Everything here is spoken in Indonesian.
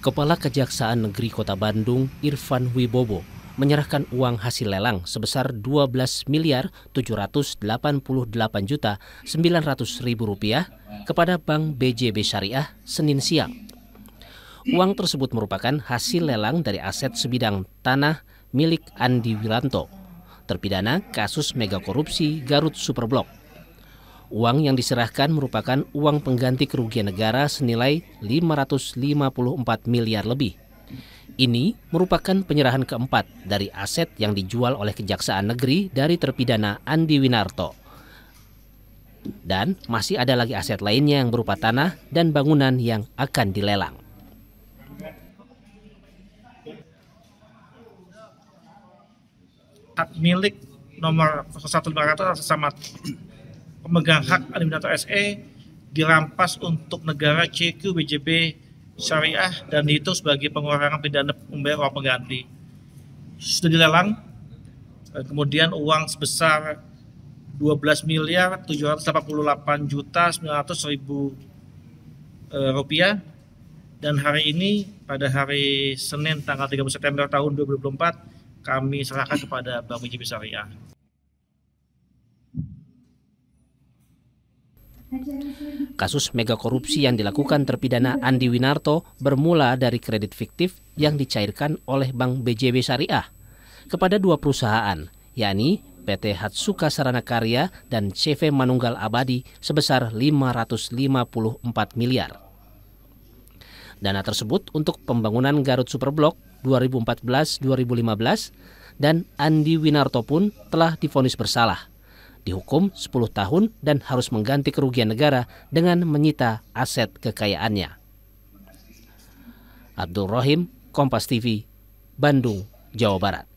Kepala Kejaksaan Negeri Kota Bandung, Irfan Wibowo, menyerahkan uang hasil lelang sebesar 12 miliar 788 juta 900 ribu rupiah kepada Bank BJB Syariah Senin siang. Uang tersebut merupakan hasil lelang dari aset sebidang tanah milik Andi Wilanto, terpidana kasus megakorupsi Garut Superblok. Uang yang diserahkan merupakan uang pengganti kerugian negara senilai 554 miliar lebih. Ini merupakan penyerahan keempat dari aset yang dijual oleh Kejaksaan Negeri dari terpidana Andi Winarto. Dan masih ada lagi aset lainnya yang berupa tanah dan bangunan yang akan dilelang. Hak milik nomor 01500 sama pemegang hak administrator SE dirampas untuk negara CQ BJB syariah dan itu sebagai pengurangan pidana pembayar uang pengganti. Sudah dilelang, eh, kemudian uang sebesar 12 miliar 788 juta 900 ribu eh, rupiah dan hari ini pada hari Senin tanggal 30 September tahun 2024 kami serahkan kepada Bank BJB Syariah. Kasus mega korupsi yang dilakukan terpidana Andi Winarto bermula dari kredit fiktif yang dicairkan oleh Bank BJB Syariah kepada dua perusahaan, yakni PT Hatsuka Sarana Karya dan CV Manunggal Abadi sebesar 554 miliar. Dana tersebut untuk pembangunan Garut Superblok 2014-2015 dan Andi Winarto pun telah difonis bersalah dihukum 10 tahun dan harus mengganti kerugian negara dengan menyita aset kekayaannya. Abdul Rahim, Kompas TV, Bandung, Jawa Barat.